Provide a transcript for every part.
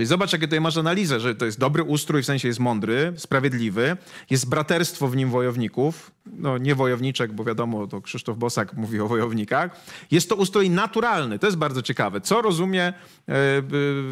Czyli zobacz, jakie tutaj masz analizę, że to jest dobry ustrój, w sensie jest mądry, sprawiedliwy, jest braterstwo w nim wojowników, no nie wojowniczek, bo wiadomo, to Krzysztof Bosak mówi o wojownikach. Jest to ustrój naturalny, to jest bardzo ciekawe. Co rozumie e, e,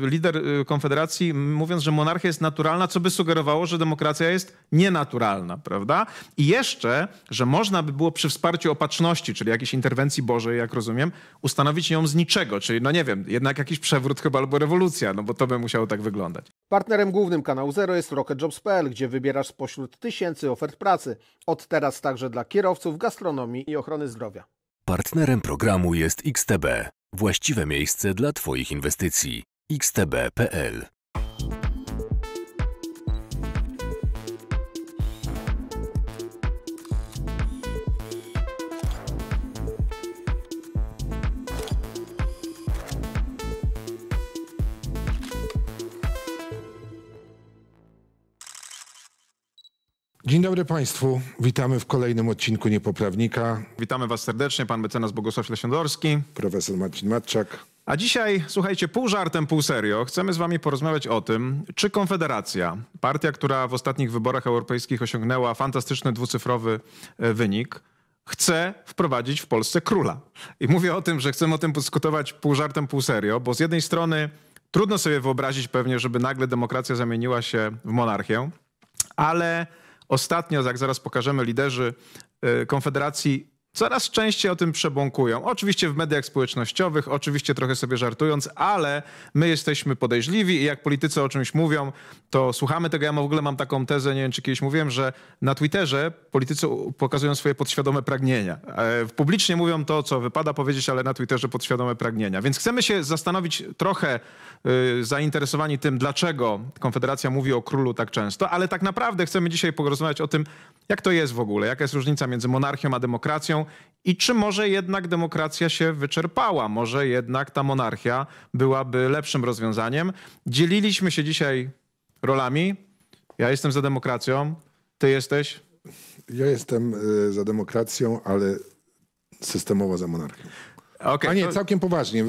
lider e, Konfederacji, mówiąc, że monarchia jest naturalna, co by sugerowało, że demokracja jest nienaturalna, prawda? I jeszcze, że można by było przy wsparciu opatrzności, czyli jakiejś interwencji Bożej, jak rozumiem, ustanowić ją z niczego, czyli no nie wiem, jednak jakiś przewrót chyba albo rewolucja, no bo to by musiał musiało tak wyglądać. Partnerem głównym kanału Zero jest RocketJobs.pl, gdzie wybierasz spośród tysięcy ofert pracy. Od teraz także dla kierowców, gastronomii i ochrony zdrowia. Partnerem programu jest XTB, właściwe miejsce dla Twoich inwestycji. xtb.pl Dzień dobry Państwu. Witamy w kolejnym odcinku Niepoprawnika. Witamy Was serdecznie, pan mecenas Bogusław Lesiondorski. Profesor Marcin Matczak. A dzisiaj, słuchajcie, pół żartem, pół serio, chcemy z Wami porozmawiać o tym, czy Konfederacja, partia, która w ostatnich wyborach europejskich osiągnęła fantastyczny dwucyfrowy e, wynik, chce wprowadzić w Polsce króla. I mówię o tym, że chcemy o tym dyskutować pół żartem, pół serio, bo z jednej strony trudno sobie wyobrazić pewnie, żeby nagle demokracja zamieniła się w monarchię, ale Ostatnio, jak zaraz pokażemy liderzy y, Konfederacji, Coraz częściej o tym przebąkują. Oczywiście w mediach społecznościowych, oczywiście trochę sobie żartując, ale my jesteśmy podejrzliwi i jak politycy o czymś mówią, to słuchamy tego. Ja w ogóle mam taką tezę, nie wiem czy kiedyś mówiłem, że na Twitterze politycy pokazują swoje podświadome pragnienia. E, publicznie mówią to, co wypada powiedzieć, ale na Twitterze podświadome pragnienia. Więc chcemy się zastanowić trochę y, zainteresowani tym, dlaczego Konfederacja mówi o królu tak często, ale tak naprawdę chcemy dzisiaj porozmawiać o tym, jak to jest w ogóle, jaka jest różnica między monarchią a demokracją i czy może jednak demokracja się wyczerpała? Może jednak ta monarchia byłaby lepszym rozwiązaniem? Dzieliliśmy się dzisiaj rolami. Ja jestem za demokracją, ty jesteś? Ja jestem y, za demokracją, ale systemowo za monarchią. Okay, A nie, to... całkiem poważnie.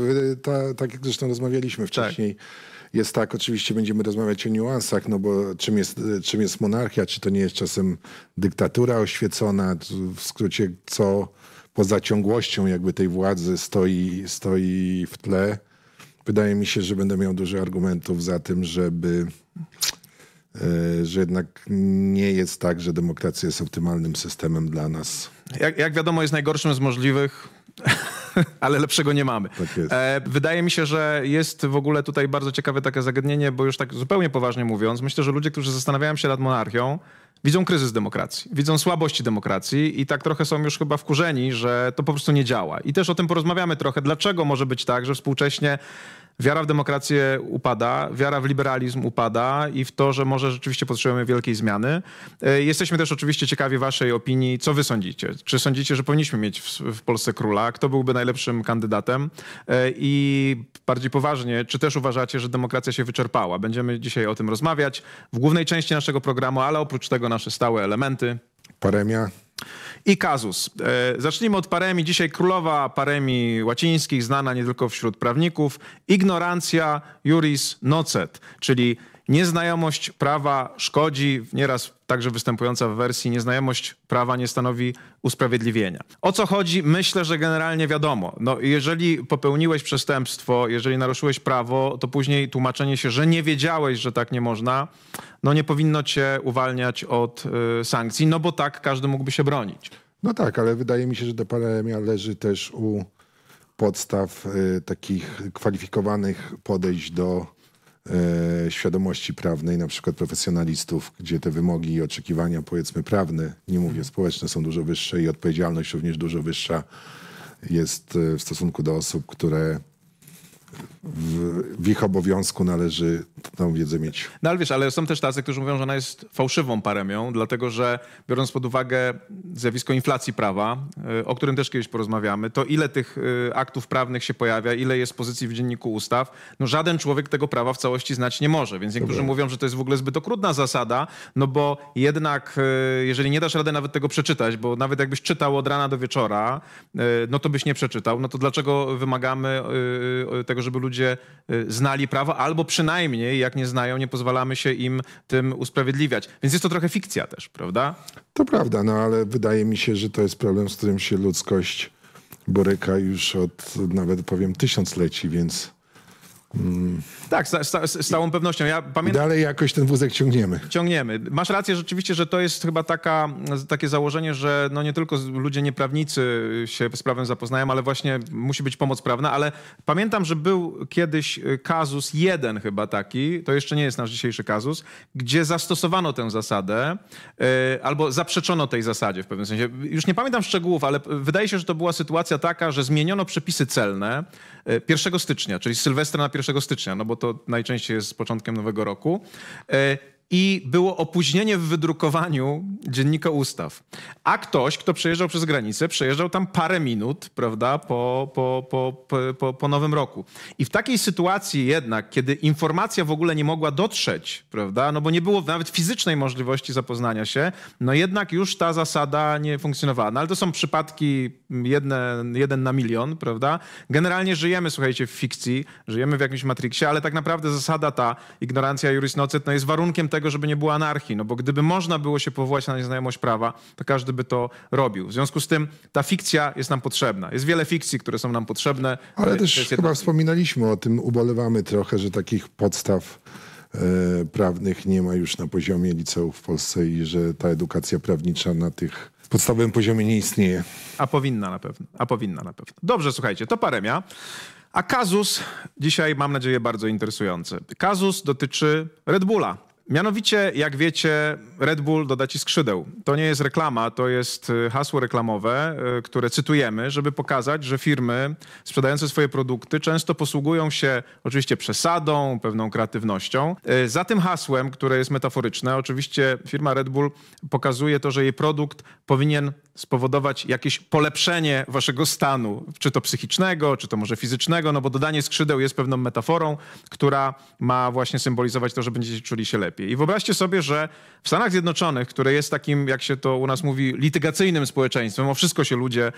Tak jak zresztą rozmawialiśmy tak. wcześniej. Tak jest tak, oczywiście będziemy rozmawiać o niuansach, no bo czym jest, czym jest monarchia, czy to nie jest czasem dyktatura oświecona, w skrócie co poza ciągłością jakby tej władzy stoi, stoi w tle. Wydaje mi się, że będę miał dużo argumentów za tym, żeby e, że jednak nie jest tak, że demokracja jest optymalnym systemem dla nas. Jak, jak wiadomo, jest najgorszym z możliwych ale lepszego nie mamy. Tak e, wydaje mi się, że jest w ogóle tutaj bardzo ciekawe takie zagadnienie, bo już tak zupełnie poważnie mówiąc, myślę, że ludzie, którzy zastanawiają się nad monarchią, widzą kryzys demokracji, widzą słabości demokracji i tak trochę są już chyba wkurzeni, że to po prostu nie działa. I też o tym porozmawiamy trochę, dlaczego może być tak, że współcześnie wiara w demokrację upada, wiara w liberalizm upada i w to, że może rzeczywiście potrzebujemy wielkiej zmiany. E, jesteśmy też oczywiście ciekawi waszej opinii. Co wy sądzicie? Czy sądzicie, że powinniśmy mieć w Polsce króla? Kto byłby najlepszym kandydatem? E, I bardziej poważnie, czy też uważacie, że demokracja się wyczerpała? Będziemy dzisiaj o tym rozmawiać w głównej części naszego programu, ale oprócz tego nasze stałe elementy. Paremia i kazus. E, zacznijmy od paremi. Dzisiaj królowa paremi łacińskich, znana nie tylko wśród prawników. Ignorancja juris nocet, czyli Nieznajomość prawa szkodzi, nieraz także występująca w wersji nieznajomość prawa nie stanowi usprawiedliwienia. O co chodzi? Myślę, że generalnie wiadomo. No, jeżeli popełniłeś przestępstwo, jeżeli naruszyłeś prawo, to później tłumaczenie się, że nie wiedziałeś, że tak nie można, no nie powinno cię uwalniać od y, sankcji, no bo tak każdy mógłby się bronić. No tak, ale wydaje mi się, że do pandemia leży też u podstaw y, takich kwalifikowanych podejść do y, świadomości prawnej, na przykład profesjonalistów, gdzie te wymogi i oczekiwania, powiedzmy, prawne, nie mówię mhm. społeczne, są dużo wyższe i odpowiedzialność również dużo wyższa jest w stosunku do osób, które w ich obowiązku należy tą wiedzę mieć. No ale wiesz, ale są też tacy, którzy mówią, że ona jest fałszywą paremią, dlatego że biorąc pod uwagę zjawisko inflacji prawa, y, o którym też kiedyś porozmawiamy, to ile tych y, aktów prawnych się pojawia, ile jest pozycji w dzienniku ustaw, no żaden człowiek tego prawa w całości znać nie może, więc niektórzy Dobra. mówią, że to jest w ogóle zbyt okrutna zasada, no bo jednak y, jeżeli nie dasz rady nawet tego przeczytać, bo nawet jakbyś czytał od rana do wieczora, no to byś nie przeczytał, no to dlaczego wymagamy tego tego, żeby ludzie y, znali prawo, albo przynajmniej, jak nie znają, nie pozwalamy się im tym usprawiedliwiać. Więc jest to trochę fikcja też, prawda? To prawda, no ale wydaje mi się, że to jest problem, z którym się ludzkość boryka już od nawet powiem tysiącleci, więc Mm. Tak, z, z, z, całą pewnością. Ja pamiętam, Dalej jakoś ten wózek ciągniemy. Ciągniemy. Masz rację rzeczywiście, że to jest chyba taka, takie założenie, że no nie tylko ludzie nieprawnicy się z prawem zapoznają, ale właśnie musi być pomoc prawna. Ale pamiętam, że był kiedyś y, kazus jeden chyba taki, to jeszcze nie jest nasz dzisiejszy kazus, gdzie zastosowano tę zasadę y, albo zaprzeczono tej zasadzie w pewnym sensie. Już nie pamiętam szczegółów, ale wydaje się, że to była sytuacja taka, że zmieniono przepisy celne 1 y, stycznia, czyli Sylwestra na 1 1 stycznia, no bo to najczęściej jest z początkiem nowego roku. E, i było opóźnienie w wydrukowaniu dziennika ustaw. A ktoś, kto przejeżdżał przez granicę, przejeżdżał tam parę minut, prawda, po, po, po, po, po nowym roku. I w takiej sytuacji jednak, kiedy informacja w ogóle nie mogła dotrzeć, prawda, no bo nie było nawet fizycznej możliwości zapoznania się, no jednak już ta zasada nie funkcjonowała. No ale to są przypadki mm, jedne, jeden na milion, prawda. Generalnie żyjemy, słuchajcie, w fikcji, żyjemy w jakimś Matrixie, ale tak naprawdę zasada ta, ignorancja juris no jest warunkiem tego, tego, żeby nie było anarchii, no bo gdyby można było się powołać na nieznajomość prawa, to każdy by to robił. W związku z tym ta fikcja jest nam potrzebna. Jest wiele fikcji, które są nam potrzebne. Ale też chyba wspominaliśmy o tym, ubolewamy trochę, że takich podstaw e, prawnych nie ma już na poziomie liceów w Polsce i że ta edukacja prawnicza na tych podstawowym poziomie nie istnieje. A powinna na pewno. A powinna na pewno. Dobrze, słuchajcie, to paremia. A kazus dzisiaj mam nadzieję bardzo interesujący. Kazus dotyczy Red Bulla. Mianowicie, jak wiecie, Red Bull doda ci skrzydeł. To nie jest reklama, to jest y, hasło reklamowe, y, które cytujemy, żeby pokazać, że firmy sprzedające swoje produkty często posługują się oczywiście przesadą, pewną kreatywnością. Y, za tym hasłem, które jest metaforyczne, oczywiście firma Red Bull pokazuje to, że jej produkt powinien spowodować jakieś polepszenie waszego stanu, czy to psychicznego, czy to może fizycznego, no bo dodanie skrzydeł jest pewną metaforą, która ma właśnie symbolizować to, że będziecie czuli się lepiej. I wyobraźcie sobie, że w Stanach Zjednoczonych, które jest takim, jak się to u nas mówi, litygacyjnym społeczeństwem, o wszystko się ludzie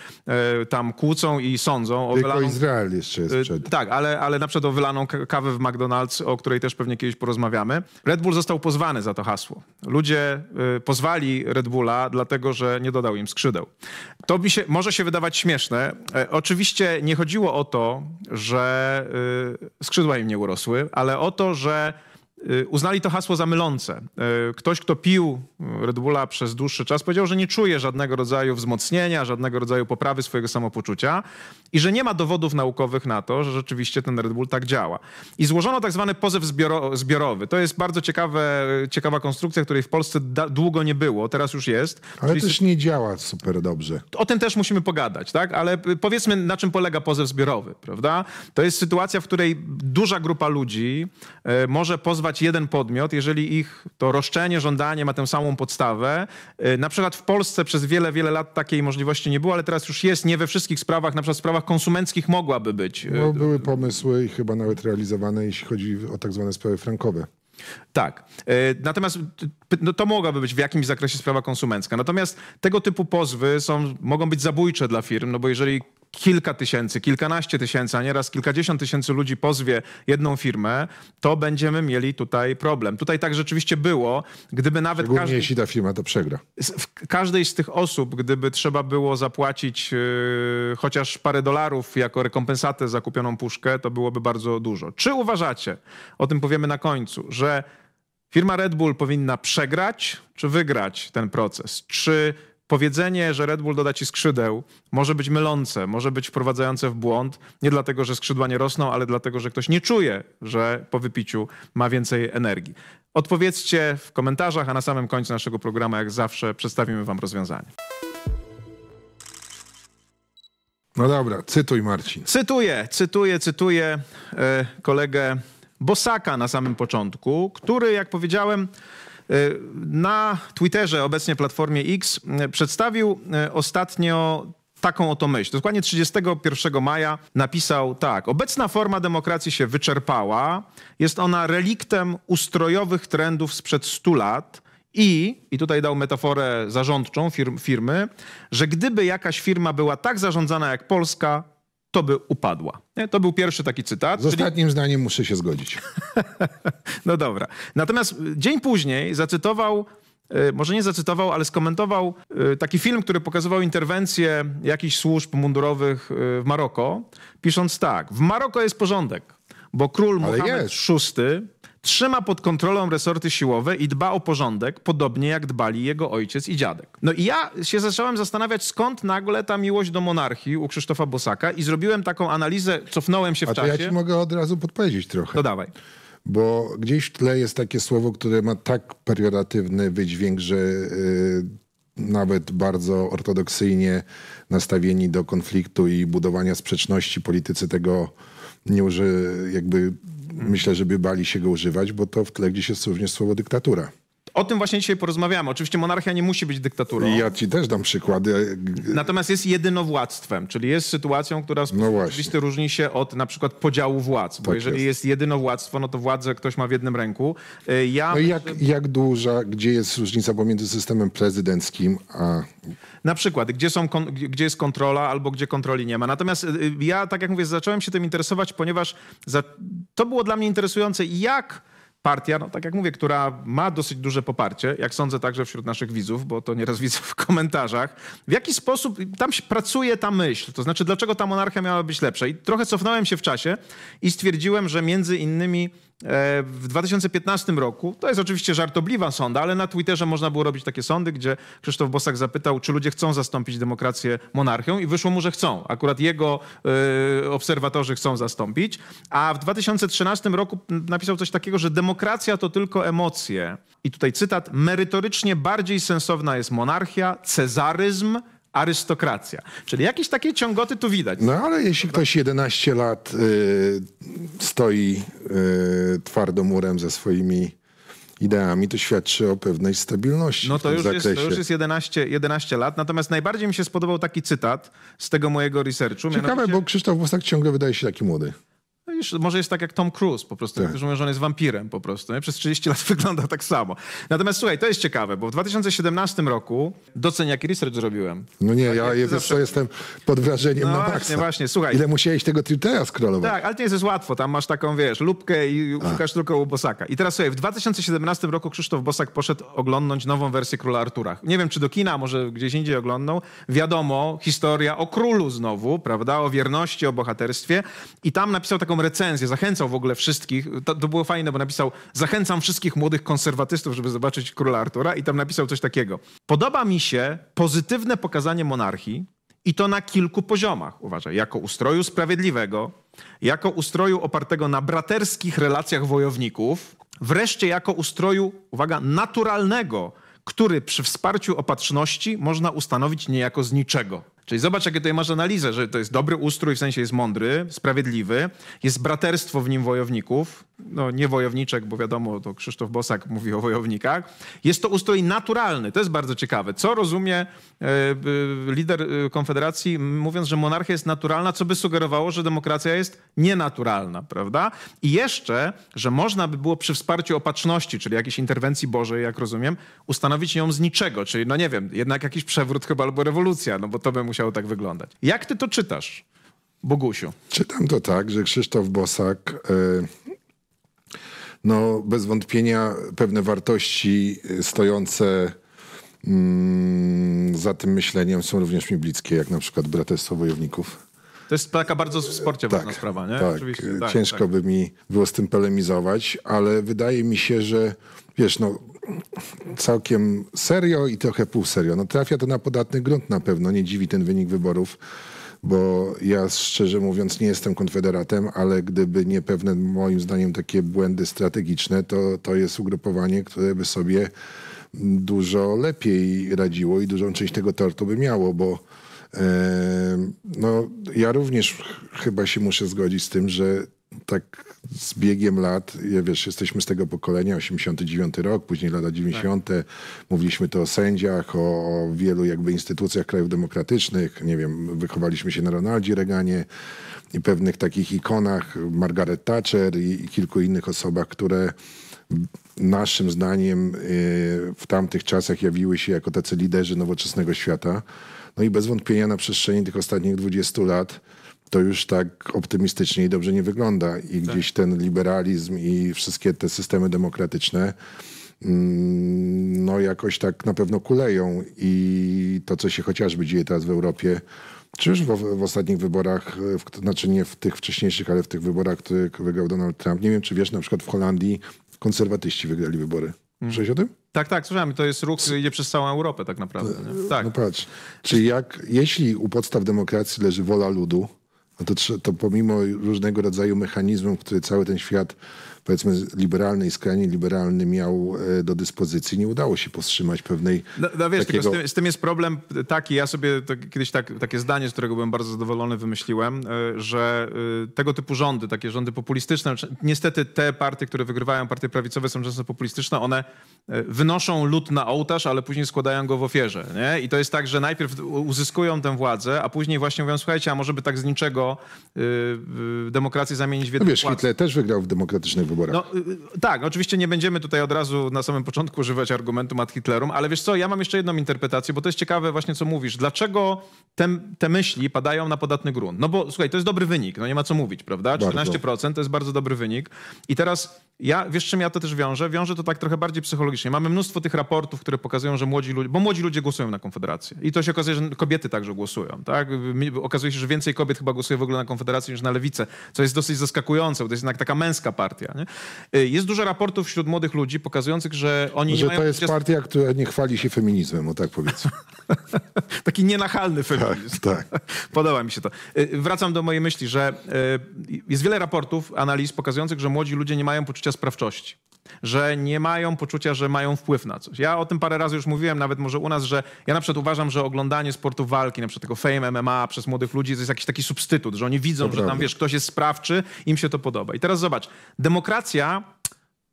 y, tam kłócą i sądzą. O Tylko wylaną, Izrael jeszcze jest e, przed. Y, tak, ale, ale na przykład o wylaną kawę w McDonald's, o której też pewnie kiedyś porozmawiamy. Red Bull został pozwany za to hasło. Ludzie y, pozwali Red Bulla, dlatego że nie dodał im skrzydeł źródeł. To mi się, może się wydawać śmieszne. E, oczywiście nie chodziło o to, że y, skrzydła im nie urosły, ale o to, że Y, uznali to hasło za mylące. Y, ktoś, kto pił y, Red Bulla przez dłuższy czas, powiedział, że nie czuje żadnego rodzaju wzmocnienia, żadnego rodzaju poprawy swojego samopoczucia i że nie ma dowodów naukowych na to, że rzeczywiście ten Red Bull tak działa. I złożono tak zwany pozew zbioro zbiorowy. To jest bardzo ciekawe, ciekawa konstrukcja, której w Polsce długo nie było, teraz już jest. Ale Czyli... też nie działa super dobrze. O tym też musimy pogadać, tak? Ale powiedzmy, na czym polega pozew zbiorowy, prawda? To jest sytuacja, w której duża grupa ludzi może pozwać jeden podmiot, jeżeli ich to roszczenie, żądanie ma tę samą podstawę. Y, na przykład w Polsce przez wiele, wiele lat takiej możliwości nie było, ale teraz już jest. Nie we wszystkich sprawach, na przykład w sprawach konsumenckich mogłaby być. Y, no, były pomysły i chyba nawet realizowane, jeśli chodzi o tak zwane sprawy frankowe. Tak. Y, natomiast no to mogłaby być w jakimś zakresie sprawa konsumencka. Natomiast tego typu pozwy są, mogą być zabójcze dla firm, no bo jeżeli kilka tysięcy, kilkanaście tysięcy, a nieraz kilkadziesiąt tysięcy ludzi pozwie jedną firmę, to będziemy mieli tutaj problem. Tutaj tak rzeczywiście było, gdyby nawet... Szczególnie każdy... jeśli ta firma to przegra. W każdej z tych osób, gdyby trzeba było zapłacić yy, chociaż parę dolarów jako rekompensatę za kupioną puszkę, to byłoby bardzo dużo. Czy uważacie, o tym powiemy na końcu, że firma Red Bull powinna przegrać czy wygrać ten proces? Czy powiedzenie, że Red Bull doda ci skrzydeł, może być mylące, może być wprowadzające w błąd. Nie dlatego, że skrzydła nie rosną, ale dlatego, że ktoś nie czuje, że po wypiciu ma więcej energii. Odpowiedzcie w komentarzach, a na samym końcu naszego programu, jak zawsze, przedstawimy Wam rozwiązanie. No dobra, cytuj Marcin. Cytuję, cytuję, cytuję e, kolegę Bosaka na samym początku, który, jak powiedziałem, E, na Twitterze, obecnie platformie X, e, przedstawił e, ostatnio taką oto myśl. Dokładnie 31 maja napisał tak: Obecna forma demokracji się wyczerpała, jest ona reliktem ustrojowych trendów sprzed 100 lat. I, i tutaj dał metaforę zarządczą firmy, że gdyby jakaś firma była tak zarządzana jak Polska, to by upadła. To był pierwszy taki cytat. Z czyli... ostatnim zdaniem muszę się zgodzić. no dobra. Natomiast y, dzień później zacytował y, może nie zacytował, ale skomentował y, taki film, który pokazywał interwencję jakichś służb mundurowych w Maroko, pisząc tak: W Maroko jest porządek, bo król ale Mohamed jest. VI Trzyma pod kontrolą resorty siłowe i dba o porządek, podobnie jak dbali jego ojciec i dziadek. No i ja się zacząłem zastanawiać, skąd nagle ta miłość do monarchii u Krzysztofa Bosaka i zrobiłem taką analizę, cofnąłem się w A to czasie. ja ci mogę od razu podpowiedzieć trochę. To dawaj bo gdzieś w tle jest takie słowo, które ma tak perioratywny wydźwięk, że yy, nawet bardzo ortodoksyjnie nastawieni do konfliktu i budowania sprzeczności politycy tego nie uży, jakby myślę, żeby bali się go używać, bo to w tle gdzieś jest również słowo dyktatura. O tym właśnie dzisiaj porozmawiamy. Oczywiście monarchia nie musi być dyktaturą. Ja ci też dam przykłady. Natomiast jest jedynowładztwem, czyli jest sytuacją, która w no różni się od na przykład podziału władz. Tak bo jeżeli jest. jest jedynowładztwo, no to władzę ktoś ma w jednym ręku. Y, ja no myślę, jak, jak duża, gdzie jest różnica pomiędzy systemem prezydenckim a... Na przykład, gdzie, są, gdzie jest kontrola albo gdzie kontroli nie ma. Natomiast y, y, ja, tak jak mówię, zacząłem się tym interesować, ponieważ za... to było dla mnie interesujące, jak partia, no tak jak mówię, która ma dosyć duże poparcie, jak sądzę także wśród naszych widzów, bo to nieraz widzę w komentarzach, w jaki sposób tam się pracuje ta myśl, to znaczy dlaczego ta monarchia miała być lepsza. I trochę cofnąłem się w czasie i stwierdziłem, że między innymi E, w 2015 roku, to jest oczywiście żartobliwa sonda, ale na Twitterze można było robić takie sądy, gdzie Krzysztof Bosak zapytał, czy ludzie chcą zastąpić demokrację monarchią i wyszło mu, że chcą. Akurat jego y, obserwatorzy chcą zastąpić. A w 2013 roku napisał coś takiego, że demokracja to tylko emocje. I tutaj cytat, merytorycznie bardziej sensowna jest monarchia, cezaryzm, arystokracja. Czyli jakieś takie ciągoty tu widać. No ale jeśli ktoś 11 lat y, stoi y, twardo murem ze swoimi ideami, to świadczy o pewnej stabilności. No to, już zakresie. jest, to już jest 11, 11 lat. Natomiast najbardziej mi się spodobał taki cytat z tego mojego researchu. Ciekawe, mianowicie... bo Krzysztof Bosak ciągle wydaje się taki młody wiesz, może jest tak jak Tom Cruise po prostu. Tak. Mówią, że on jest wampirem po prostu. Nie? Przez 30 lat wygląda tak samo. Natomiast słuchaj, to jest ciekawe, bo w 2017 roku doceń jaki research zrobiłem. No nie, ja zawsze... jestem pod wrażeniem no na właśnie, maksa. właśnie, słuchaj. Ile musiałeś tego Twittera scrollować. Tak, ale to nie jest łatwo. Tam masz taką, wiesz, lubkę i szukasz tylko u Bosaka. I teraz słuchaj, w 2017 roku Krzysztof Bosak poszedł oglądnąć nową wersję Króla Artura. Nie wiem, czy do kina, może gdzieś indziej oglądnął. Wiadomo, historia o królu znowu, prawda? O wierności, o bohaterstwie. I tam napisał taką recenzję recenzję, zachęcał w ogóle wszystkich. To, to, było fajne, bo napisał: Zachęcam wszystkich młodych konserwatystów, żeby zobaczyć króla Artura, i tam napisał coś takiego. Podoba mi się pozytywne pokazanie monarchii. I to na kilku poziomach, uważaj, jako ustroju sprawiedliwego, jako ustroju opartego na braterskich relacjach wojowników, wreszcie jako ustroju, uwaga, naturalnego, który przy wsparciu opatrzności można ustanowić niejako z niczego. Czyli zobacz, jakie tutaj masz analizę, że to jest dobry ustrój, w sensie jest mądry, sprawiedliwy, jest braterstwo w nim wojowników, no nie wojowniczek, bo wiadomo, to Krzysztof Bosak mówi o wojownikach. Jest to ustroj naturalny, to jest bardzo ciekawe. Co rozumie e, e, lider e, Konfederacji, mówiąc, że monarchia jest naturalna, co by sugerowało, że demokracja jest nienaturalna, prawda? I jeszcze, że można by było przy wsparciu opatrzności, czyli jakiejś interwencji Bożej, jak rozumiem, ustanowić ją z niczego, czyli no nie wiem, jednak jakiś przewrót chyba albo rewolucja, no bo to by musiało tak wyglądać. Jak ty to czytasz? Bogusiu. Czytam to tak, że Krzysztof Bosak y no, bez wątpienia pewne wartości y, stojące mm, za tym myśleniem są również mi bliskie, jak na przykład braterstwo wojowników. To jest taka bardzo w sporcie tak, ważna sprawa, nie? Tak, Oczywiście, y, tak, ciężko tak. by mi było z tym polemizować, ale wydaje mi się, że wiesz, no całkiem serio i trochę półserio. No trafia to na podatny grunt na pewno, nie dziwi ten wynik wyborów bo ja szczerze mówiąc nie jestem konfederatem, ale gdyby nie pewne moim zdaniem takie błędy strategiczne, to, to jest ugrupowanie, które by sobie dużo lepiej radziło i dużą część tego tortu by miało, bo no, ja również chyba się muszę zgodzić z tym, że tak z biegiem lat, ja wiesz, jesteśmy z tego pokolenia, 89 rok, później lata 90. Tak. Mówiliśmy to o sędziach, o, o, wielu jakby instytucjach krajów demokratycznych. Nie wiem, wychowaliśmy się na Ronaldzie Reganie i pewnych takich ikonach, Margaret Thatcher i, i kilku innych osobach, które naszym zdaniem y, w tamtych czasach jawiły się jako tacy liderzy nowoczesnego świata. No i bez wątpienia na przestrzeni tych ostatnich 20 lat to już tak optymistycznie i dobrze nie wygląda. I tak. gdzieś ten liberalizm i wszystkie te systemy demokratyczne mm, no jakoś tak na pewno kuleją i to, co się chociażby dzieje teraz w Europie, czy już w, w ostatnich wyborach, w, znaczy nie w tych wcześniejszych, ale w tych wyborach, które wygrał Donald Trump. Nie wiem, czy wiesz, na przykład w Holandii konserwatyści wygrali wybory. Mm. Słyszałeś o tym? Tak, tak, słyszałem. To jest ruch, który idzie przez całą Europę tak naprawdę. Nie? No, tak. No patrz, czy jak, jeśli u podstaw demokracji leży wola ludu, no to, to pomimo różnego rodzaju mechanizmów, które cały ten świat powiedzmy i skrajnie liberalny miał e, do dyspozycji, nie udało się powstrzymać pewnej. No, no wiesz, takiego... z, tym, z, tym, jest problem taki, ja sobie to, kiedyś tak, takie zdanie, z którego byłem bardzo zadowolony, wymyśliłem, e, że e, tego typu rządy, takie rządy populistyczne, znaczy, niestety te partie, które wygrywają, partie prawicowe są często populistyczne, one wynoszą lud na ołtarz, ale później składają go w ofierze. Nie? I to jest tak, że najpierw uzyskują tę władzę, a później właśnie mówią, słuchajcie, a może by tak z niczego demokrację zamienić w no jedną no wiesz, władzę. Hitler też wygrał w demokratycznych wyborach wyborach. No, y, y, tak, oczywiście nie będziemy tutaj od razu na samym początku używać argumentu mat Hitlerum, ale wiesz co, ja mam jeszcze jedną interpretację, bo to jest ciekawe właśnie, co mówisz. Dlaczego te, te myśli padają na podatny grunt? No bo słuchaj, to jest dobry wynik, no nie ma co mówić, prawda? 14% bardzo. to jest bardzo dobry wynik. I teraz ja, wiesz czym ja to też wiążę? Wiążę to tak trochę bardziej psychologicznie. Mamy mnóstwo tych raportów, które pokazują, że młodzi ludzie, bo młodzi ludzie głosują na Konfederację. I to się okazuje, że kobiety także głosują, tak? Okazuje się, że więcej kobiet chyba głosuje w ogóle na Konfederację niż na Lewicę, co jest dosyć zaskakujące, bo to jest jednak taka męska partia, nie? Y, jest dużo raportów wśród młodych ludzi pokazujących, że oni że nie mają... Że to jest partia, która nie chwali się feminizmem, o tak powiedzmy. Taki nienachalny feminizm. Tak, tak. Podoba mi się to. Y, wracam do mojej myśli, że y, jest wiele raportów, analiz pokazujących, że młodzi ludzie nie mają poczucia sprawczości że nie mają poczucia, że mają wpływ na coś. Ja o tym parę razy już mówiłem, nawet może u nas, że ja na przykład uważam, że oglądanie sportu walki, na przykład tego fame MMA przez młodych ludzi to jest jakiś taki substytut, że oni widzą, to że prawda. tam wiesz, ktoś jest sprawczy, im się to podoba. I teraz zobacz, demokracja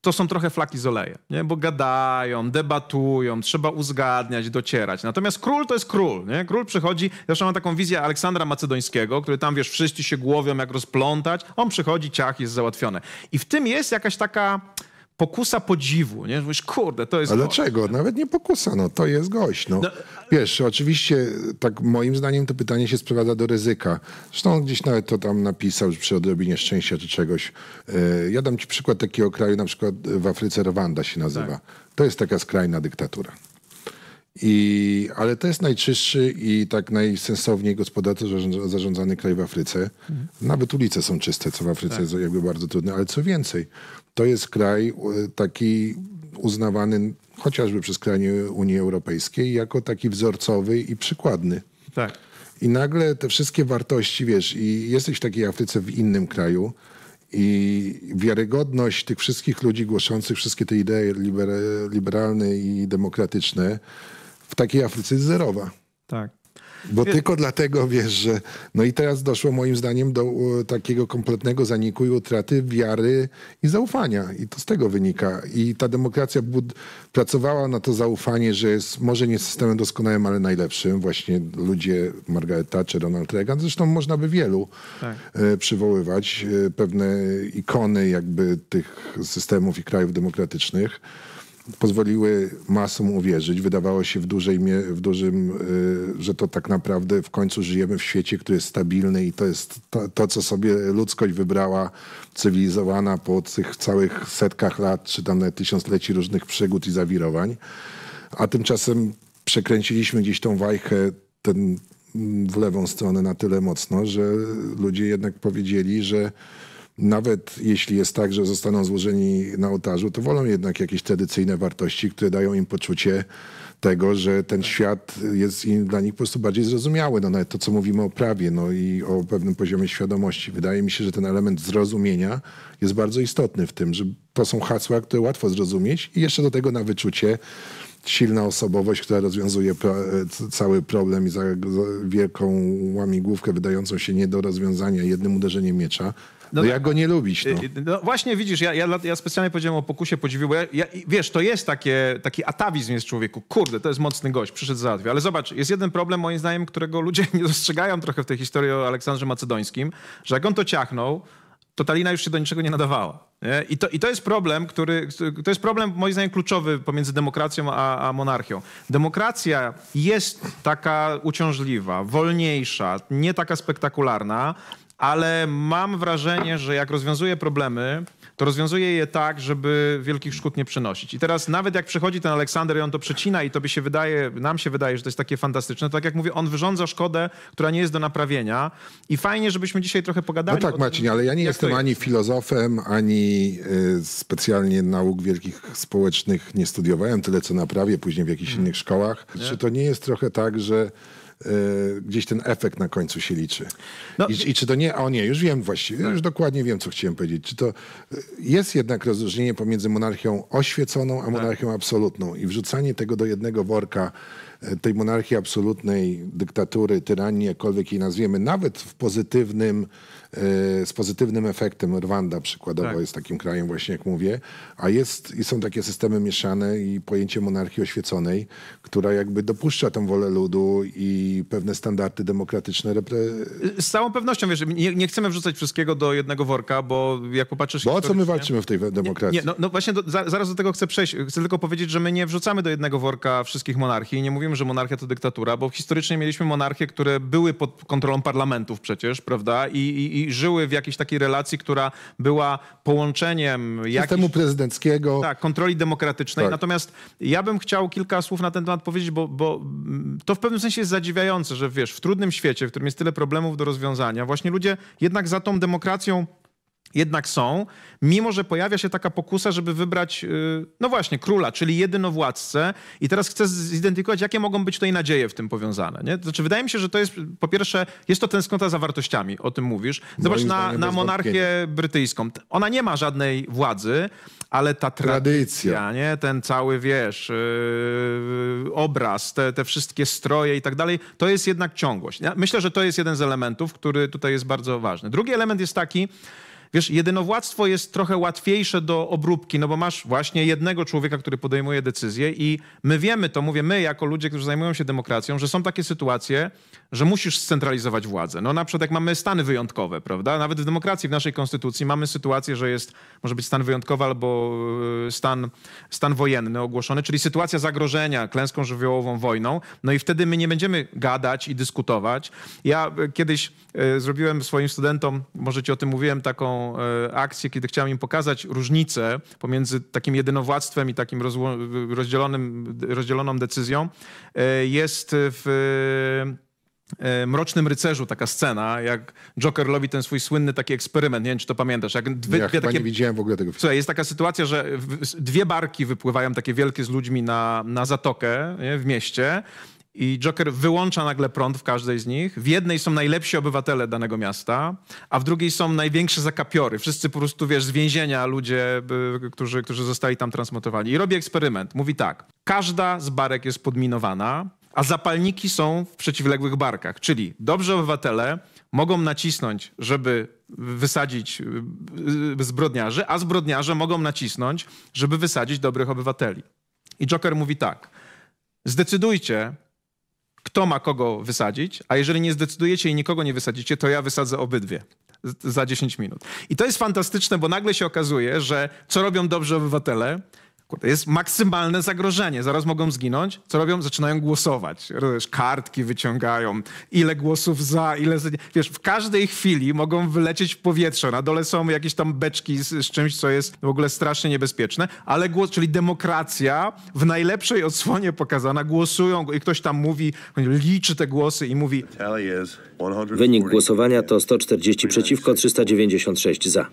to są trochę flaki z oleje, nie? bo gadają, debatują, trzeba uzgadniać, docierać. Natomiast król to jest król. Nie? Król przychodzi, zresztą mam taką wizję Aleksandra Macedońskiego, który tam, wiesz, wszyscy się głowią, jak rozplątać. On przychodzi, ciach, jest załatwione. I w tym jest jakaś taka pokusa podziwu, nie? Mówisz, kurde, to jest A gość, dlaczego? Nie? Nawet nie pokusa, no to jest gość, no. no. Wiesz, oczywiście, tak moim zdaniem to pytanie się sprowadza do ryzyka. Zresztą gdzieś nawet to tam napisał że przy odrobinie szczęścia czy czegoś. E, ja dam ci przykład takiego kraju, na przykład w Afryce Rwanda się nazywa. Tak. To jest taka skrajna dyktatura. I, ale to jest najczystszy i tak najsensowniej gospodarczo zarządzany kraj w Afryce. Mhm. Nawet ulice są czyste, co w Afryce tak. jest jakby bardzo trudne, ale co więcej, to jest kraj e, taki uznawany chociażby przez kraje Unii Europejskiej jako taki wzorcowy i przykładny. Tak. I nagle te wszystkie wartości, wiesz, i jesteś w takiej Afryce w innym kraju i wiarygodność tych wszystkich ludzi głoszących wszystkie te idee liber liberalne i demokratyczne, w takiej Afryce jest zerowa. Tak. Bo tylko dlatego wiesz, że. No i teraz doszło moim zdaniem do takiego kompletnego zaniku i utraty wiary i zaufania. I to z tego wynika. I ta demokracja bud... pracowała na to zaufanie, że jest może nie systemem doskonałym, ale najlepszym. Właśnie ludzie Margaret Thatcher, Ronald Reagan, zresztą można by wielu tak. E, przywoływać, e, pewne ikony jakby tych systemów i krajów demokratycznych pozwoliły masom uwierzyć. Wydawało się w, dużej, w dużym, y, że to tak naprawdę w końcu żyjemy w świecie, który jest stabilny i to jest to, to co sobie ludzkość wybrała, cywilizowana po tych całych setkach lat, czy tam nawet tysiącleci różnych przygód i zawirowań. A tymczasem przekręciliśmy gdzieś tą wajchę, ten w lewą stronę na tyle mocno, że ludzie jednak powiedzieli, że nawet jeśli jest tak, że zostaną złożeni na ołtarzu, to wolą jednak jakieś tradycyjne wartości, które dają im poczucie tego, że ten świat jest dla nich po prostu bardziej zrozumiały. No, nawet to, co mówimy o prawie no, i o pewnym poziomie świadomości. Wydaje mi się, że ten element zrozumienia jest bardzo istotny w tym, że to są hasła, które łatwo zrozumieć i jeszcze do tego na wyczucie silna osobowość, która rozwiązuje cały problem i za, wielką łamigłówkę wydającą się nie do rozwiązania jednym uderzeniem miecza no, no jak go nie lubisz? No. Y, y, no właśnie widzisz, ja, ja, ja, specjalnie powiedziałem o pokusie podziwił. bo ja, ja, wiesz, to jest takie, taki atawizm jest człowieku. Kurde, to jest mocny gość, przyszedł załatwił. Ale zobacz, jest jeden problem moim zdaniem, którego ludzie nie dostrzegają trochę w tej historii o Aleksandrze Macedońskim, że jak on to ciachnął, to Talina już się do niczego nie nadawała. Nie? I, to, I to jest problem, który, to jest problem moim zdaniem kluczowy pomiędzy demokracją a, a, monarchią. Demokracja jest taka uciążliwa, wolniejsza, nie taka spektakularna, ale mam wrażenie, że jak rozwiązuje problemy, to rozwiązuje je tak, żeby wielkich szkód nie przynosić. I teraz nawet jak przychodzi ten Aleksander i on to przecina i to by się wydaje, nam się wydaje, że to jest takie fantastyczne, to tak jak mówię, on wyrządza szkodę, która nie jest do naprawienia i fajnie, żebyśmy dzisiaj trochę pogadali. No tak Marcin, ale ja nie jestem ani filozofem, ani y, specjalnie nauk wielkich społecznych nie studiowałem, tyle co na prawie, później w jakichś hmm. innych szkołach. Nie? Czy to nie jest trochę tak, że Y, gdzieś ten efekt na końcu się liczy. No. I, I, czy to nie, o nie, już wiem właściwie, już dokładnie wiem, co chciałem powiedzieć. Czy to y, jest jednak rozróżnienie pomiędzy monarchią oświeconą, a tak. monarchią absolutną i wrzucanie tego do jednego worka E, tej monarchii absolutnej, dyktatury, tyranii, jakkolwiek jej nazwiemy, nawet w pozytywnym, e, z pozytywnym efektem. Rwanda przykładowo tak. jest takim krajem właśnie, jak mówię, a jest i są takie systemy mieszane i pojęcie monarchii oświeconej, która jakby dopuszcza tą wolę ludu i pewne standardy demokratyczne. Repre... Z całą pewnością, wiesz, nie, nie, chcemy wrzucać wszystkiego do jednego worka, bo jak popatrzysz... Bo o co my walczymy w tej demokracji? Nie, nie, no, no, właśnie do, za, zaraz do tego chcę przejść. Chcę tylko powiedzieć, że my nie wrzucamy do jednego worka wszystkich monarchii, nie mówimy mówimy, że monarchia to dyktatura, bo historycznie mieliśmy monarchie, które były pod kontrolą parlamentów przecież, prawda? I, i, i żyły w jakiejś takiej relacji, która była połączeniem... Systemu prezydenckiego. Tak, kontroli demokratycznej. Tak. Natomiast ja bym chciał kilka słów na ten temat powiedzieć, bo, bo mm, to w pewnym sensie jest zadziwiające, że wiesz, w trudnym świecie, w którym jest tyle problemów do rozwiązania, właśnie ludzie jednak za tą demokracją jednak są, mimo że pojawia się taka pokusa, żeby wybrać, y, no właśnie, króla, czyli jedynowładcę. I teraz chcę zidentyfikować, jakie mogą być tutaj nadzieje w tym powiązane. Nie? Znaczy, wydaje mi się, że to jest, po pierwsze, jest to tęsknota za wartościami, o tym mówisz. Zobacz na, na monarchię brytyjską. Ona nie ma żadnej władzy, ale ta tradycja, tradycja. Nie? ten cały, wiesz, yy, obraz, te, te wszystkie stroje i tak dalej, to jest jednak ciągłość. Ja myślę, że to jest jeden z elementów, który tutaj jest bardzo ważny. Drugi element jest taki, Wiesz, jedynowładztwo jest trochę łatwiejsze do obróbki, no bo masz właśnie jednego człowieka, który podejmuje decyzję i my wiemy to, mówię my jako ludzie, którzy zajmują się demokracją, że są takie sytuacje, że musisz scentralizować władzę. No na przykład jak mamy stany wyjątkowe, prawda? Nawet w demokracji, w naszej konstytucji mamy sytuację, że jest, może być stan wyjątkowy albo y, stan, stan wojenny ogłoszony, czyli sytuacja zagrożenia klęską żywiołową, wojną. No i wtedy my nie będziemy gadać i dyskutować. Ja y, kiedyś y, zrobiłem swoim studentom, może ci o tym mówiłem, taką E, akcję, kiedy chciałem im pokazać różnicę pomiędzy takim jedynowładztwem i takim rozdzielonym, rozdzieloną decyzją, e, jest w e, Mrocznym Rycerzu taka scena, jak Joker robi ten swój słynny taki eksperyment, nie wiem czy to pamiętasz. Jak dwie, ja dwie takie... nie widziałem w ogóle tego filmu. Słuchaj, jest taka sytuacja, że dwie barki wypływają takie wielkie z ludźmi na, na zatokę nie? w mieście i Joker wyłącza nagle prąd w każdej z nich. W jednej są najlepsi obywatele danego miasta, a w drugiej są największe zakapiory. Wszyscy po prostu, wiesz, z więzienia ludzie, którzy, którzy zostali tam transmutowani. I robi eksperyment. Mówi tak, każda z barek jest podminowana, a zapalniki są w przeciwległych barkach. Czyli dobrzy obywatele mogą nacisnąć, żeby wysadzić y, y, zbrodniarzy, a zbrodniarze mogą nacisnąć, żeby wysadzić dobrych obywateli. I Joker mówi tak. Zdecydujcie, kto ma kogo wysadzić, a jeżeli nie zdecydujecie i nikogo nie wysadzicie, to ja wysadzę obydwie za 10 minut. I to jest fantastyczne, bo nagle się okazuje, że co robią dobrze obywatele, Kurde, jest maksymalne zagrożenie, zaraz mogą zginąć. Co robią? Zaczynają głosować. Rozumiesz, kartki wyciągają, ile głosów za, ile... Za... Wiesz, w każdej chwili mogą wylecieć w powietrze. Na dole są jakieś tam beczki z, z czymś, co jest w ogóle strasznie niebezpieczne, ale głos, czyli demokracja w najlepszej odsłonie pokazana, głosują i ktoś tam mówi, liczy te głosy i mówi... Wynik głosowania to 140 przeciwko, 396 za.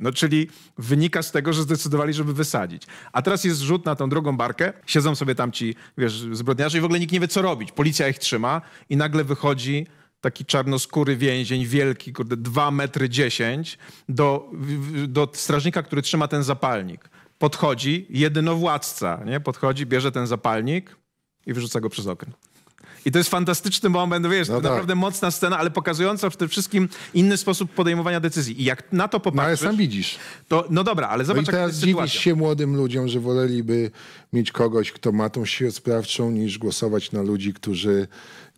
No czyli wynika z tego, że zdecydowali, żeby wysadzić. A teraz jest rzut na tą drugą barkę, siedzą sobie tam ci, wiesz, zbrodniarze i w ogóle nikt nie wie, co robić. Policja ich trzyma i nagle wychodzi taki czarnoskóry więzień, wielki, kurde, 2 metry 10, do, do strażnika, który trzyma ten zapalnik. Podchodzi jedynowładca, nie? Podchodzi, bierze ten zapalnik i wyrzuca go przez okno. I to jest fantastyczny moment, wiesz, no to tak. naprawdę mocna scena, ale pokazująca w tym wszystkim inny sposób podejmowania decyzji. I jak na to popatrzysz... No ale sam widzisz. To, no dobra, ale zobacz, no i teraz dziwisz się młodym ludziom, że woleliby mieć kogoś, kto ma tą siłę sprawczą, niż głosować na ludzi, którzy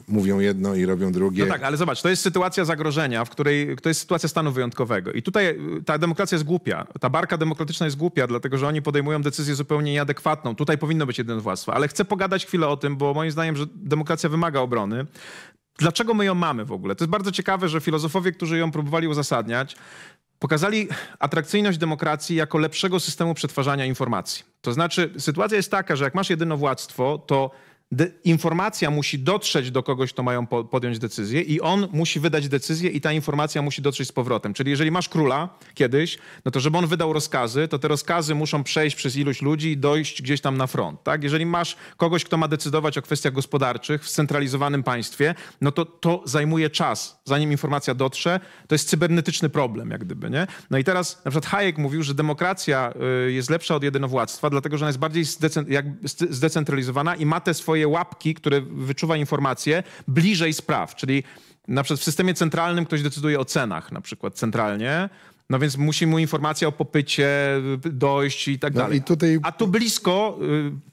mówią jedno i robią drugie. No tak, ale zobacz, to jest sytuacja zagrożenia, w której to jest sytuacja stanu wyjątkowego. I tutaj y, ta demokracja jest głupia. Ta barka demokratyczna jest głupia, dlatego że oni podejmują decyzję zupełnie nieadekwatną. Tutaj powinno być władztwo. Ale chcę pogadać chwilę o tym, bo moim zdaniem, że demokracja wymaga obrony. Dlaczego my ją mamy w ogóle? To jest bardzo ciekawe, że filozofowie, którzy ją próbowali uzasadniać, pokazali atrakcyjność demokracji jako lepszego systemu przetwarzania informacji. To znaczy, sytuacja jest taka, że jak masz władztwo, to informacja musi dotrzeć do kogoś, kto mają podjąć decyzję i on musi wydać decyzję i ta informacja musi dotrzeć z powrotem. Czyli jeżeli masz króla kiedyś, no to żeby on wydał rozkazy, to te rozkazy muszą przejść przez iluś ludzi i dojść gdzieś tam na front. Tak? Jeżeli masz kogoś, kto ma decydować o kwestiach gospodarczych w centralizowanym państwie, no to to zajmuje czas, zanim informacja dotrze. To jest cybernetyczny problem jak gdyby. Nie? No i teraz na przykład Hayek mówił, że demokracja y, jest lepsza od jedynowładztwa, dlatego że ona jest bardziej zdecentralizowana i ma te swoje swoje łapki, które wyczuwa informacje, bliżej spraw. Czyli na przykład w systemie centralnym ktoś decyduje o cenach, na przykład centralnie, no więc musi mu informacja o popycie dojść i tak no dalej. I tutaj... A tu blisko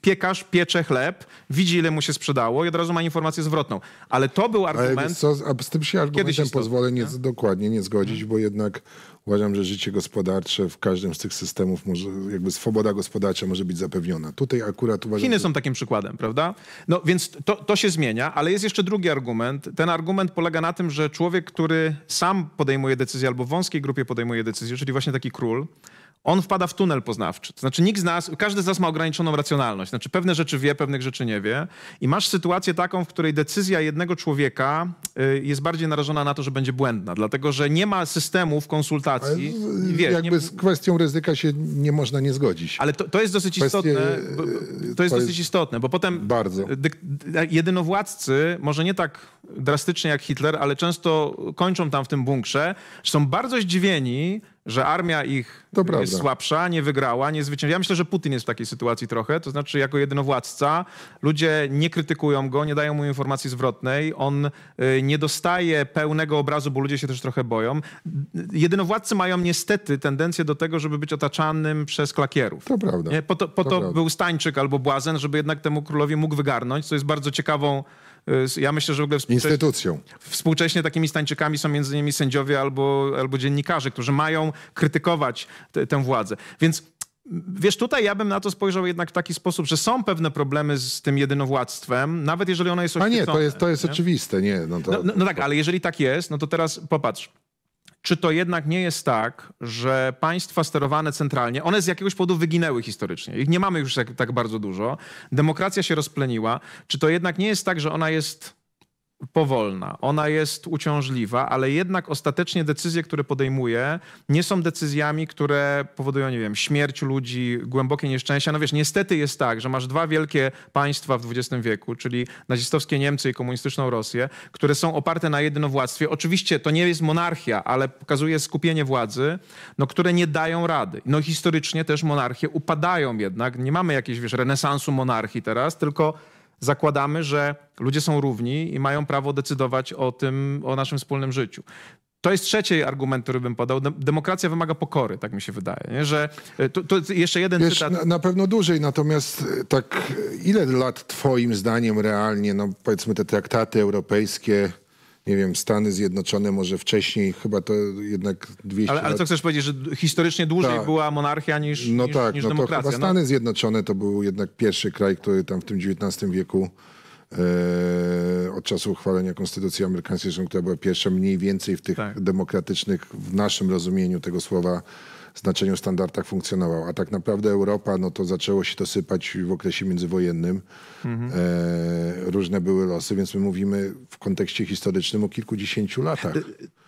y, piekarz piecze chleb, widzi ile mu się sprzedało i od razu ma informację zwrotną. Ale to był argument... Ale co, a z tym się argumentem się pozwolę nie, no. dokładnie nie zgodzić, hmm. bo jednak Uważam, że życie gospodarcze w każdym z tych systemów może, jakby swoboda gospodarcza może być zapewniona. Tutaj akurat uważam... Chiny są takim przykładem, prawda? No więc to, to się zmienia, ale jest jeszcze drugi argument. Ten argument polega na tym, że człowiek, który sam podejmuje decyzję albo w wąskiej grupie podejmuje decyzję, czyli właśnie taki król, on wpada w tunel poznawczy. To znaczy nikt z nas, każdy z nas ma ograniczoną racjonalność. To znaczy pewne rzeczy wie, pewnych rzeczy nie wie. I masz sytuację taką, w której decyzja jednego człowieka y, jest bardziej narażona na to, że będzie błędna. Dlatego, że nie ma systemów konsultacji. Ale, jakby nie... z kwestią ryzyka się nie można nie zgodzić. Ale to, to jest dosyć Kwestie... istotne. Y, to jest to dosyć jest... istotne, bo potem bardzo. Y, jedynowładcy, może nie tak drastycznie jak Hitler, ale często kończą tam w tym bunkrze, są bardzo zdziwieni, że armia ich to jest prawda. słabsza, nie wygrała, nie zwyciężyła. Ja myślę, że Putin jest w takiej sytuacji trochę, to znaczy jako jedynowładca ludzie nie krytykują go, nie dają mu informacji zwrotnej, on y, nie dostaje pełnego obrazu, bo ludzie się też trochę boją. Jedynowładcy mają niestety tendencję do tego, żeby być otaczanym przez klakierów. To prawda. Po to, po to, to był Stańczyk albo Błazen, żeby jednak temu królowi mógł wygarnąć, co jest bardzo ciekawą Y, ja myślę, że w ogóle współcześnie, instytucją. współcześnie takimi stańczykami są między innymi sędziowie albo, albo dziennikarze, którzy mają krytykować te, tę władzę. Więc mm, Wiesz, tutaj ja bym na to spojrzał jednak w taki sposób, że są pewne problemy z tym jedynowładztwem, nawet jeżeli ono jest oświecone. A nie, to jest, to jest nie? oczywiste, nie. No, to... no, no, no tak, ale jeżeli tak jest, no to teraz popatrz czy to jednak nie jest tak, że państwa sterowane centralnie, one z jakiegoś powodu wyginęły historycznie. Ich nie mamy już tak, tak bardzo dużo. Demokracja się rozpleniła. Czy to jednak nie jest tak, że ona jest powolna, ona jest uciążliwa, ale jednak ostatecznie decyzje, które podejmuje, nie są decyzjami, które powodują, nie wiem, śmierć ludzi, głębokie nieszczęścia. No wiesz, niestety jest tak, że masz dwa wielkie państwa w XX wieku, czyli nazistowskie Niemcy i komunistyczną Rosję, które są oparte na jednowładztwie. Oczywiście to nie jest monarchia, ale pokazuje skupienie władzy, no, które nie dają rady. No historycznie też monarchie upadają jednak. Nie mamy jakiejś, wiesz, renesansu monarchii teraz, tylko zakładamy, że ludzie są równi i mają prawo decydować o tym, o naszym wspólnym życiu. To jest trzeci argument, który bym podał. Demokracja wymaga pokory, tak mi się wydaje. Nie? Że to, e, to jeszcze jeden Wiesz, cytat. Na, na, pewno dłużej, natomiast e, tak e, ile lat twoim zdaniem realnie, no powiedzmy te traktaty europejskie nie wiem, Stany Zjednoczone może wcześniej, chyba to jednak 200 Ale, ale co chcesz powiedzieć, że historycznie dłużej Ta. była monarchia niż No niż, tak, niż no to no. Stany Zjednoczone to był jednak pierwszy kraj, który tam w tym XIX wieku e, od czasu uchwalenia Konstytucji Amerykańskiej, która była pierwsza mniej więcej w tych tak. demokratycznych, w naszym rozumieniu tego słowa, znaczeniu standardach funkcjonował. A tak naprawdę Europa, no to zaczęło się to sypać w okresie międzywojennym. Mhm. E, różne były losy, więc my mówimy w kontekście historycznym o kilkudziesięciu latach. E,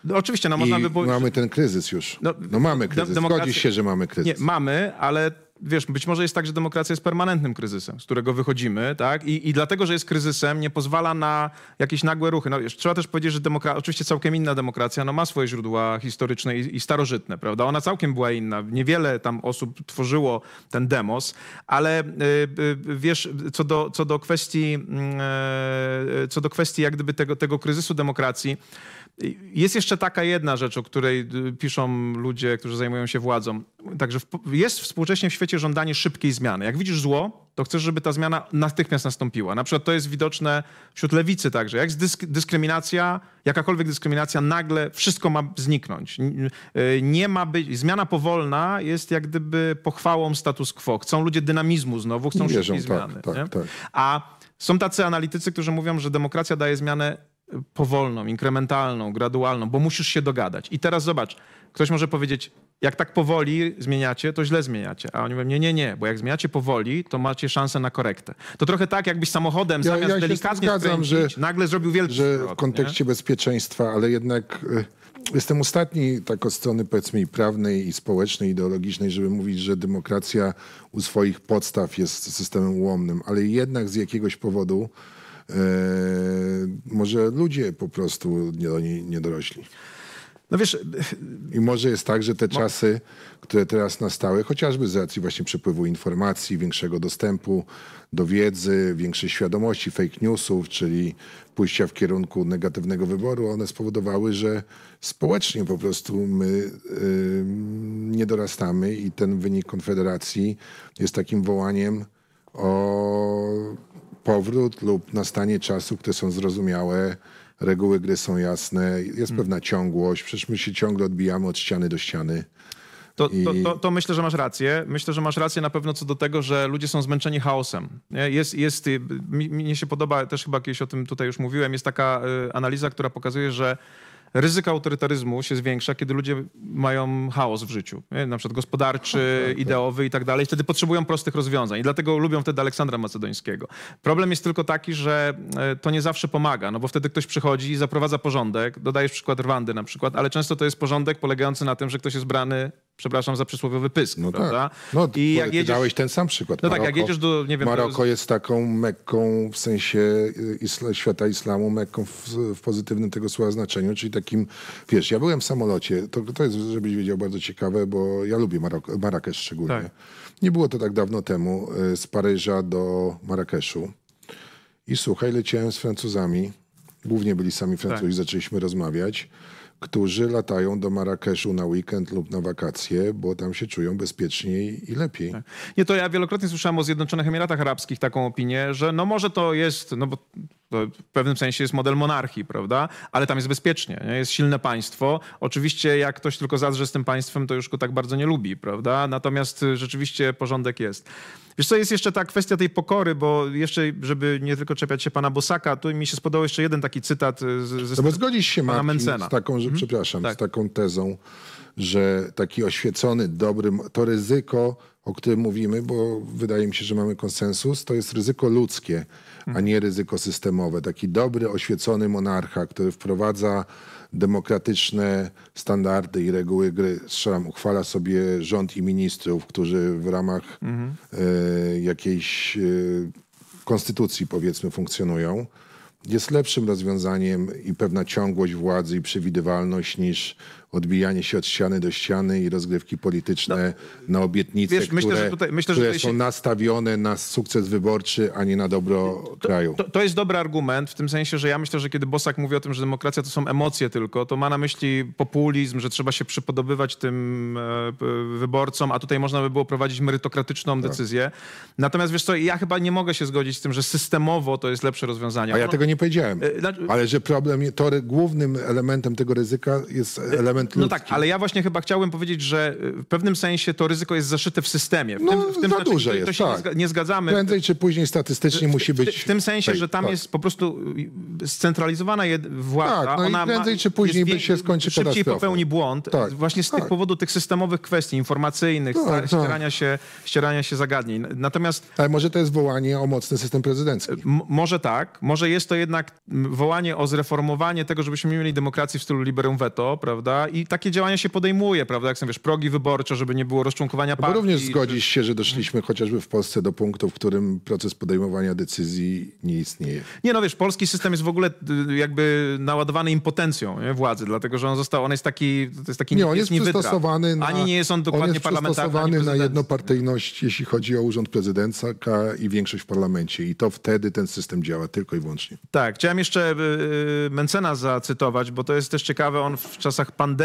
no, oczywiście, no można I by było... Mamy ten kryzys już. No, no mamy kryzys. Zgodzisz się, że mamy kryzys. Nie, mamy, ale wiesz, być może jest tak, że demokracja jest permanentnym kryzysem, z którego wychodzimy, tak? I, i dlatego, że jest kryzysem, nie pozwala na jakieś nagłe ruchy. No, wiesz, trzeba też powiedzieć, że oczywiście całkiem inna demokracja, no ma swoje źródła historyczne i, i, starożytne, prawda? Ona całkiem była inna. Niewiele tam osób tworzyło ten demos, ale y, y, wiesz, co do, co do kwestii, mm, e, co do kwestii jak gdyby tego, tego kryzysu demokracji, jest jeszcze taka jedna rzecz, o której y, piszą ludzie, którzy zajmują się władzą. Także jest współcześnie w świecie żądanie szybkiej zmiany. Jak widzisz zło, to chcesz, żeby ta zmiana natychmiast nastąpiła. Na przykład to jest widoczne wśród lewicy także. Jak dysk dyskryminacja, jakakolwiek dyskryminacja, nagle wszystko ma zniknąć. Y, nie ma być, zmiana powolna jest jak gdyby pochwałą status quo. Chcą ludzie dynamizmu znowu, chcą szybkiej tak, zmiany. Tak, tak. A są tacy analitycy, którzy mówią, że demokracja daje zmianę powolną, inkrementalną, gradualną, bo musisz się dogadać. I teraz zobacz, ktoś może powiedzieć, jak tak powoli zmieniacie, to źle zmieniacie. A oni mówią, nie, nie, nie, bo jak zmieniacie powoli, to macie szansę na korektę. To trochę tak, jakbyś samochodem ja, zamiast ja delikatnie zgadzam, skręcić, że, nagle zrobił wielki Że w kontekście nie? bezpieczeństwa, ale jednak e, jestem ostatni tak od strony powiedzmy prawnej i społecznej, ideologicznej, żeby mówić, że demokracja u swoich podstaw jest systemem ułomnym, ale jednak z jakiegoś powodu E, może ludzie po prostu nie, do nie dorośli. No wiesz, I może jest tak, że te czasy, które teraz nastały, chociażby z racji właśnie przepływu informacji, większego dostępu do wiedzy, większej świadomości fake newsów, czyli pójścia w kierunku negatywnego wyboru, one spowodowały, że społecznie po prostu my yy, nie dorastamy i ten wynik Konfederacji jest takim wołaniem o powrót lub nastanie czasu, które są zrozumiałe, reguły gry są jasne, jest hmm. pewna ciągłość, przecież my się ciągle odbijamy od ściany do ściany. To, to, to, to, myślę, że masz rację. Myślę, że masz rację na pewno co do tego, że ludzie są zmęczeni chaosem. Jest, jest, y, mi, mnie się podoba, też chyba kiedyś o tym tutaj już mówiłem, jest taka y, analiza, która pokazuje, że ryzyko autorytaryzmu się zwiększa, kiedy ludzie mają chaos w życiu, nie? na przykład gospodarczy, tak, tak, tak. ideowy i tak dalej. Wtedy potrzebują prostych rozwiązań i dlatego lubią wtedy Aleksandra Macedońskiego. Problem jest tylko taki, że e, to nie zawsze pomaga, no bo wtedy ktoś przychodzi i zaprowadza porządek, dodajesz przykład Rwandy na przykład, ale często to jest porządek polegający na tym, że ktoś jest brany przepraszam za przysłowiowy pysk, no prawda? Tak. No, I jak jedziesz... dałeś ten sam przykład. No Maroko, tak, jak jedziesz do, nie wiem... Maroko jest taką mekką w sensie y, isla, świata islamu, mekką w, w, pozytywnym tego słowa znaczeniu, czyli takim, wiesz, ja byłem w samolocie, to, to jest, żebyś wiedział, bardzo ciekawe, bo ja lubię Marok Marrakesz szczególnie. Tak. Nie było to tak dawno temu, y, z Paryża do Marrakeszu. I słuchaj, leciałem z Francuzami, głównie byli sami Francuzi, tak. zaczęliśmy rozmawiać którzy latają do Marrakeszu na weekend lub na wakacje, bo tam się czują bezpieczniej i lepiej. Tak. Nie, to ja wielokrotnie słyszałem o Zjednoczonych Emiratach Arabskich taką opinię, że no może to jest, no bo to w pewnym sensie jest model monarchii, prawda? Ale tam jest bezpiecznie, nie? jest silne państwo. Oczywiście, jak ktoś tylko zadrze z tym państwem, to już go tak bardzo nie lubi, prawda? Natomiast y, rzeczywiście porządek jest. Wiesz co, jest jeszcze ta kwestia tej pokory, bo jeszcze, żeby nie tylko czepiać się pana Bosaka, tu mi się spodobał jeszcze jeden taki cytat y, ze no bo zgodzisz się, pana Mencena. Z taką, że, hmm? przepraszam, tak. z taką tezą, że taki oświecony dobrym, to ryzyko o którym mówimy, bo wydaje mi się, że mamy konsensus, to jest ryzyko ludzkie, a nie ryzyko systemowe. Taki dobry, oświecony monarcha, który wprowadza demokratyczne standardy i reguły gry. Strzelam, uchwala sobie rząd i ministrów, którzy w ramach mhm. y, jakiejś y, konstytucji, powiedzmy, funkcjonują. Jest lepszym rozwiązaniem i pewna ciągłość władzy i przewidywalność niż odbijanie się od ściany do ściany i rozgrywki polityczne no, na obietnice, wiesz, które, myślę, tutaj, myślę, które są się... nastawione na sukces wyborczy, a nie na dobro to, kraju. To, to, jest dobry argument, w tym sensie, że ja myślę, że kiedy Bosak mówi o tym, że demokracja to są emocje tylko, to ma na myśli populizm, że trzeba się przypodobywać tym e, wyborcom, a tutaj można by było prowadzić merytokratyczną tak. decyzję. Natomiast wiesz co, ja chyba nie mogę się zgodzić z tym, że systemowo to jest lepsze rozwiązanie. A ja no, tego nie powiedziałem, e, znaczy- ale że problem, to głównym elementem tego ryzyka jest e, element element no ludzki. No tak, ale ja właśnie chyba chciałbym powiedzieć, że y, w pewnym sensie to ryzyko jest zaszyte w systemie. W no, tym, w tym za znaczy, duże jest, to tak. nie zgadzamy. Prędzej czy później statystycznie y, w, musi być... W, w tym sensie, tej, że tam tak. jest po prostu y, scentralizowana władza. Tak, no ona prędzej ma, czy później jest, by się skończy Szybciej katastrofą. popełni błąd tak, właśnie z tych tak. powodów tych systemowych kwestii informacyjnych, tak, tak. ścierania, Się, ścierania się zagadnień. Natomiast... Ale może to jest wołanie o mocny system prezydencki. może tak. Może jest to jednak wołanie o zreformowanie tego, żebyśmy mieli demokrację w stylu liberum veto, prawda? i takie działania się podejmuje, prawda? Jak są, wiesz, progi wyborcze, żeby nie było rozczłonkowania partii. No bo również zgodzisz się, że doszliśmy chociażby w Polsce do punktu, w którym proces podejmowania decyzji nie istnieje. Nie, no wiesz, polski system jest w ogóle y, jakby naładowany impotencją nie, władzy, dlatego że on został, on jest taki, to jest taki nie, on jest, przystosowany na, Ani nie jest on dokładnie on jest przystosowany na jednopartyjność, jeśli chodzi o urząd prezydenta i większość w parlamencie i to wtedy ten system działa tylko i wyłącznie. Tak, chciałem jeszcze y, y, Mencena zacytować, bo to jest też ciekawe, on w czasach pandemii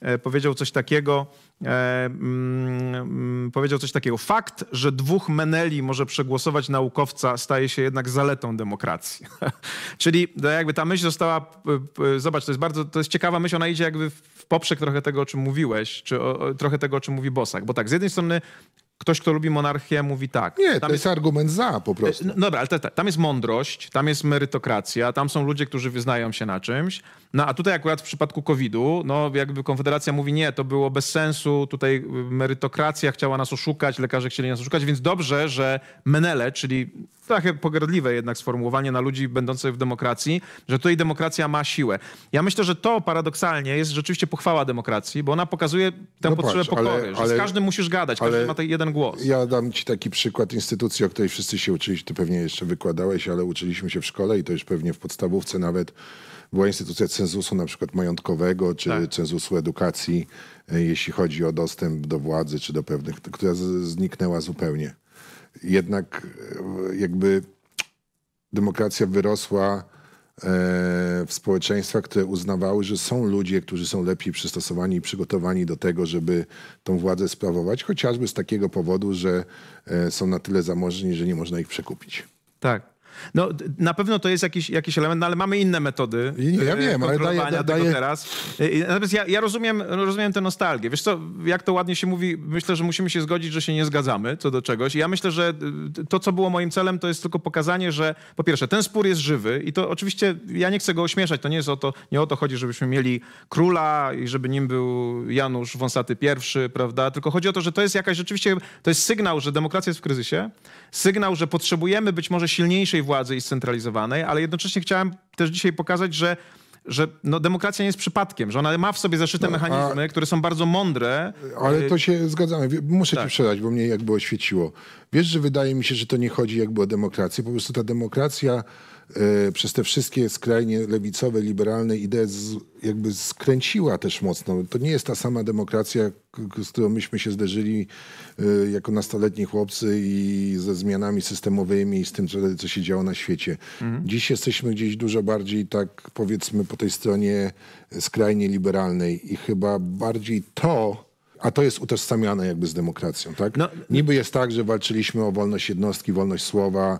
E, powiedział coś takiego, e, mm, mm, powiedział coś takiego. Fakt, że dwóch meneli może przegłosować naukowca, staje się jednak zaletą demokracji. Czyli no, jakby ta myśl została. Zobacz, to jest bardzo to jest ciekawa myśl, ona idzie jakby w poprzek trochę tego, o czym mówiłeś, czy o, trochę tego, o czym mówi Bosak. Bo tak, z jednej strony ktoś, kto lubi monarchię, mówi tak. Nie, tam to jest, jest argument za po prostu. E, no dobra, ale tak, tam jest mądrość, tam jest merytokracja, tam są ludzie, którzy wyznają się na czymś, no a tutaj akurat w przypadku COVID-u, no jakby Konfederacja mówi nie, to było bez sensu, tutaj y, merytokracja chciała nas oszukać, lekarze chcieli nas oszukać, więc dobrze, że Menele, czyli trochę pogardliwe jednak sformułowanie na ludzi będących w demokracji, że tutaj demokracja ma siłę. Ja myślę, że to paradoksalnie jest rzeczywiście pochwała demokracji, bo ona pokazuje tę no potrzebę patrz, pokory, ale, że ale, z każdym musisz gadać, każdy ma ten jeden głos. Ja dam ci taki przykład instytucji, o której wszyscy się uczyliście, ty pewnie jeszcze wykładałeś, ale uczyliśmy się w szkole i to już pewnie w podstawówce nawet była instytucja cenzusu na przykład majątkowego, czy tak. cenzusu edukacji, e, jeśli chodzi o dostęp do władzy, czy do pewnych, która zniknęła zupełnie. Jednak e, jakby demokracja wyrosła e, w społeczeństwach, które uznawały, że są ludzie, którzy są lepiej przystosowani i przygotowani do tego, żeby tą władzę sprawować, chociażby z takiego powodu, że są na tyle zamożni, że nie można ich przekupić. Tak, no, na pewno to jest jakiś, jakiś element, no, ale mamy inne metody no, ja e, wiem, ale daje, daje... tego teraz. E, natomiast ja, ja, rozumiem, rozumiem tę nostalgię. Wiesz co, jak to ładnie się mówi, myślę, że musimy się zgodzić, że się nie zgadzamy co do czegoś. I ja myślę, że to, co było moim celem, to jest tylko pokazanie, że po pierwsze, ten spór jest żywy i to oczywiście, ja nie chcę go ośmieszać, to nie jest o to, nie o to chodzi, żebyśmy mieli króla i żeby nim był Janusz Wąsaty I, prawda? Tylko chodzi o to, że to jest jakaś rzeczywiście, to jest sygnał, że demokracja jest w kryzysie, sygnał, że potrzebujemy być może silniejszej władzy i scentralizowanej, ale jednocześnie chciałem też dzisiaj pokazać, że że no, demokracja nie jest przypadkiem, że ona ma w sobie zaszyte no, mechanizmy, a... które są bardzo mądre. Ale to y- się zgadzamy. Muszę tak. ci przerwać, bo mnie jakby oświeciło. Wiesz, że wydaje mi się, że to nie chodzi jakby o demokrację. Po prostu ta demokracja E, przez te wszystkie skrajnie lewicowe, liberalne idee z, jakby skręciła też mocno. To nie jest ta sama demokracja, z którą myśmy się zderzyli e, jako nastoletni chłopcy i ze zmianami systemowymi i z tym, co, co się działo na świecie. Mhm. Dziś jesteśmy gdzieś dużo bardziej tak powiedzmy po tej stronie skrajnie liberalnej i chyba bardziej to a to jest utożsamiane jakby z demokracją, tak? No, Niby jest tak, że walczyliśmy o wolność jednostki, wolność słowa,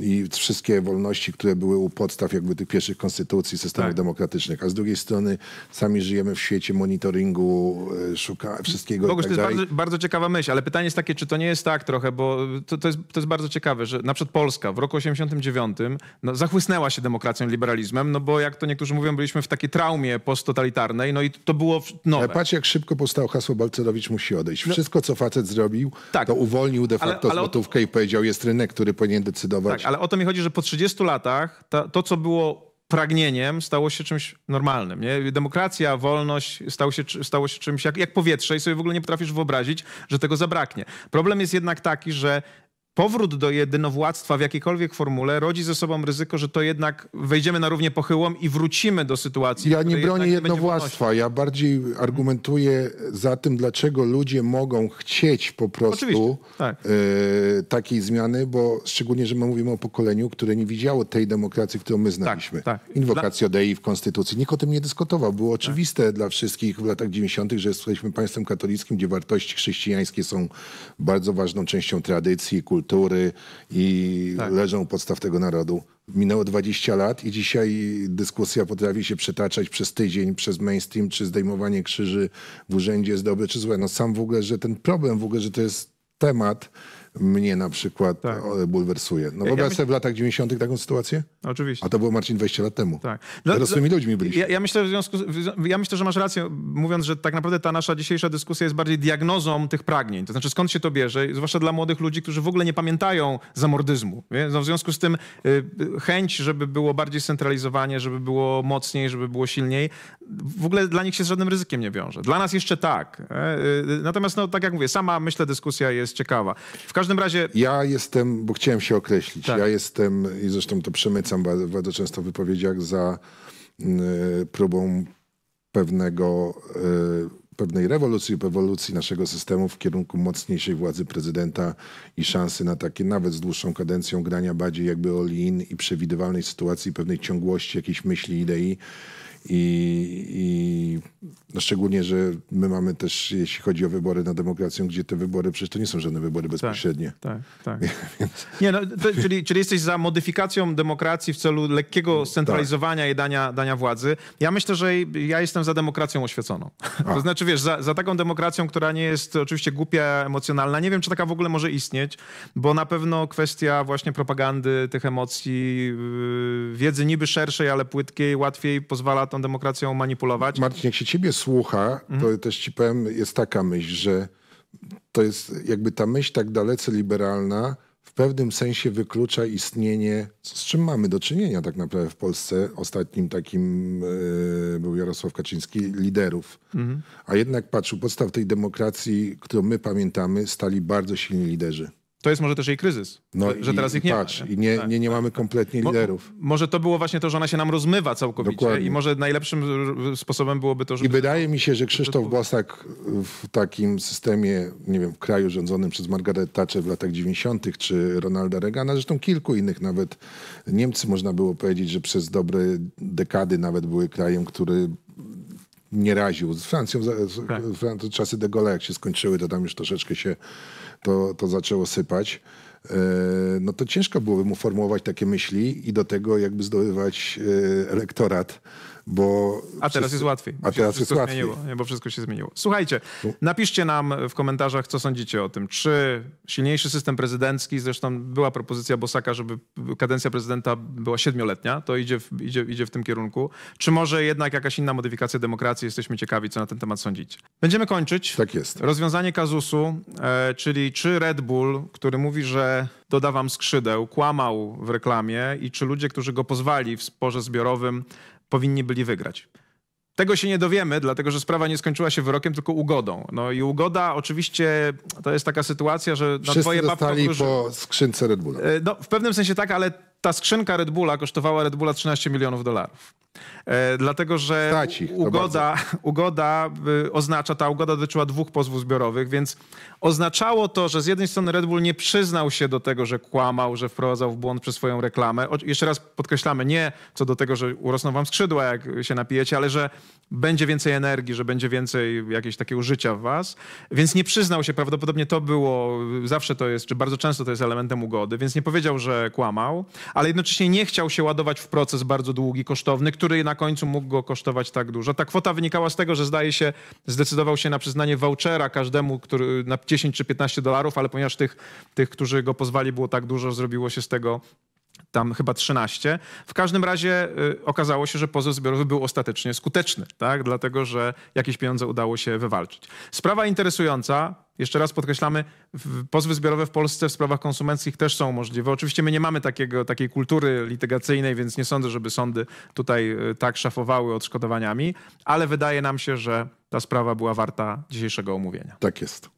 i wszystkie wolności, które były u podstaw jakby tych pierwszych konstytucji systemów tak. demokratycznych. A z drugiej strony sami żyjemy w świecie monitoringu, e, szuka wszystkiego. Bogusz, tak to jest bardzo, bardzo, ciekawa myśl, ale pytanie jest takie, czy to nie jest tak trochę, bo to, to, jest, to jest bardzo ciekawe, że na przykład Polska w roku 89 no, zachłysnęła się demokracją, liberalizmem, no bo jak to niektórzy mówią, byliśmy w takiej traumie posttotalitarnej, no i to było nowe. Ale patrz, jak szybko powstało hasło Balcerowicz musi odejść. No. Wszystko, co facet zrobił, tak. to uwolnił de facto ale, ale złotówkę i powiedział, jest rynek, który powinien decydować. Tak, ale o to mi chodzi, że po 30 latach to, co było pragnieniem, stało się czymś normalnym. Nie? Demokracja, wolność stało się, stało się czymś jak, jak powietrze i sobie w ogóle nie potrafisz wyobrazić, że tego zabraknie. Problem jest jednak taki, że powrót do jedynowładztwa w jakiejkolwiek formule rodzi ze sobą ryzyko, że to jednak wejdziemy na równie pochyłą i wrócimy do sytuacji. Ja nie bronię jednowładztwa. Ja bardziej argumentuję za tym, dlaczego ludzie mogą chcieć po prostu tak. e, takiej zmiany, bo szczególnie, że my mówimy o pokoleniu, które nie widziało tej demokracji, którą my tak, znaliśmy. Tak, tak. Inwokacja Dla... Dei w Konstytucji. Nikt o tym nie dyskutował. Było oczywiste tak. dla wszystkich w latach 90., że jesteśmy państwem katolickim, gdzie wartości chrześcijańskie są bardzo ważną częścią tradycji, kultury kultury i tak. leżą u podstaw tego narodu. Minęło 20 lat i dzisiaj dyskusja potrafi się przetaczać przez tydzień, przez mainstream, czy zdejmowanie krzyży w urzędzie jest dobre czy złe. No sam w ogóle, że ten problem w ogóle, że to jest temat, mnie na przykład tak. E, bulwersuje. No ja, wyobraź ja sobie w latach 90. taką sytuację? Oczywiście. A to było Marcin 20 lat temu. Tak. Dla, Teraz tymi ludźmi byliśmy. Ja, ja, myślę, w związku, ja myślę, że masz rację, mówiąc, że tak naprawdę ta nasza dzisiejsza dyskusja jest bardziej diagnozą tych pragnień. To znaczy, skąd się to bierze, zwłaszcza dla młodych ludzi, którzy w ogóle nie pamiętają zamordyzmu. No, w związku z tym y, y, chęć, żeby było bardziej centralizowanie, żeby było mocniej, żeby było silniej, w ogóle dla nich się z żadnym ryzykiem nie wiąże. Dla nas jeszcze tak. Y, natomiast, no, tak jak mówię, sama myślę, dyskusja jest ciekawa. W każdym każdym razie... Ja jestem, bo chciałem się określić, tak. ja jestem i zresztą to przemycam bardzo, bardzo często w wypowiedziach za y, próbą pewnego... Y, pewnej rewolucji, ewolucji naszego systemu w kierunku mocniejszej władzy prezydenta i szansy na takie nawet z dłuższą kadencją grania bardziej jakby all-in i przewidywalnej sytuacji, pewnej ciągłości jakiejś myśli, idei. I, i no szczególnie, że my mamy też, jeśli chodzi o wybory na demokrację, gdzie te wybory, przecież to nie są żadne wybory tak, bezpośrednie. Tak, tak. tak. nie, no, to, czyli, czyli jesteś za modyfikacją demokracji w celu lekkiego centralizowania tak. i dania, dania władzy. Ja myślę, że ja jestem za demokracją oświeconą. To znaczy, wiesz, za, za taką demokracją, która nie jest oczywiście głupia, emocjonalna. Nie wiem, czy taka w ogóle może istnieć, bo na pewno kwestia właśnie propagandy tych emocji, yy, wiedzy niby szerszej, ale płytkiej, łatwiej pozwala tą demokracją manipulować. Marcin, jak się ciebie słucha, to mhm. też ci powiem, jest taka myśl, że to jest jakby ta myśl tak dalece liberalna, w pewnym sensie wyklucza istnienie, z czym mamy do czynienia tak naprawdę w Polsce. Ostatnim takim yy, e, był Jarosław Kaczyński, liderów. Mhm. A jednak patrz, u podstaw tej demokracji, którą my pamiętamy, stali bardzo silni liderzy. To jest może też jej kryzys, no że i, teraz ich nie patrz, ma. Nie? I nie, tak, nie, nie tak, mamy kompletnie liderów. Mo, może to było właśnie to, że ona się nam rozmywa całkowicie Dokładnie. i może najlepszym sposobem byłoby to, żeby... I wydaje mi się, że Krzysztof Bosak w takim systemie, nie wiem, w kraju rządzonym przez Margaret Thatcher w latach 90. czy Ronalda Reagana, zresztą kilku innych nawet, Niemcy można było powiedzieć, że przez dobre dekady nawet były krajem, który nie raził. Z Francją, tak. z, czasy de Gaulle jak się skończyły, to tam już troszeczkę się to, to zaczęło sypać. E, no to ciężko byłoby mu formułować takie myśli i do tego jakby zdobywać e, elektorat bo a teraz jest łatwiej. A teraz jest łatwiej. Zmieniło, bo wszystko się zmieniło. Słuchajcie, no. napiszcie nam w komentarzach, co sądzicie o tym. Czy silniejszy system prezydencki, zresztą była propozycja Bosaka, żeby kadencja prezydenta była siedmioletnia, to idzie w, idzie, idzie w tym kierunku. Czy może jednak jakaś inna modyfikacja demokracji? Jesteśmy ciekawi, co na ten temat sądzicie. Będziemy kończyć. Tak jest. Rozwiązanie kazusu, e, czyli czy Red Bull, który mówi, że dodawam skrzydeł, kłamał w reklamie i czy ludzie, którzy go pozwali w sporze zbiorowym, powinni byli wygrać. Tego się nie dowiemy, dlatego że sprawa nie skończyła się wyrokiem, tylko ugodą. No i ugoda oczywiście to jest taka sytuacja, że na Wszyscy twoje po skrzynce Red Bulla. E, no, w pewnym sensie tak, ale ta skrzynka Red Bulla kosztowała Red Bulla 13 milionów dolarów. E, dlatego, że Stacich, ugoda, ugoda y, oznacza, ta ugoda dotyczyła dwóch pozwów zbiorowych, więc oznaczało to, że z jednej strony Red Bull nie przyznał się do tego, że kłamał, że wprowadzał w błąd przez swoją reklamę. O, jeszcze raz podkreślamy, nie co do tego, że urosną wam skrzydła, jak się napijecie, ale że będzie więcej energii, że będzie więcej jakiegoś takiego życia w was, więc nie przyznał się, prawdopodobnie to było, zawsze to jest, czy bardzo często to jest elementem ugody, więc nie powiedział, że kłamał, ale jednocześnie nie chciał się ładować w proces bardzo długi, kosztowny, który na końcu mógł go kosztować tak dużo. Ta kwota wynikała z tego, że zdaje się, zdecydował się na przyznanie vouchera każdemu, który na 10 czy 15 dolarów, ale ponieważ tych, tych którzy go pozwali było tak dużo, zrobiło się z tego tam chyba 13. W każdym razie y, okazało się, że pozew zbiorowy był ostatecznie skuteczny, tak? dlatego że jakieś pieniądze udało się wywalczyć. Sprawa interesująca, jeszcze raz podkreślamy, pozwy zbiorowe w Polsce w sprawach konsumenckich też są możliwe. Oczywiście my nie mamy takiego, takiej kultury litigacyjnej, więc nie sądzę, żeby sądy tutaj y, tak szafowały odszkodowaniami, ale wydaje nam się, że ta sprawa była warta dzisiejszego omówienia. Tak jest.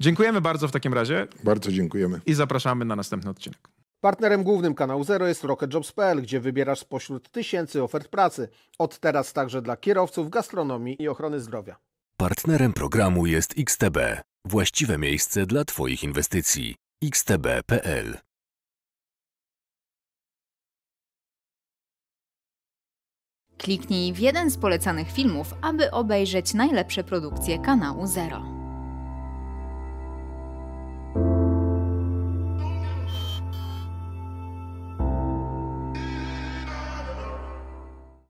Dziękujemy bardzo w takim razie. Bardzo dziękujemy. I zapraszamy na następny odcinek. Partnerem głównym kanału Zero jest RocketJobs.pl, gdzie wybierasz spośród tysięcy ofert pracy. Od teraz także dla kierowców, gastronomii i ochrony zdrowia. Partnerem programu jest XTB. Właściwe miejsce dla Twoich inwestycji. xtb.pl Kliknij w jeden z polecanych filmów, aby obejrzeć najlepsze produkcje kanału Zero.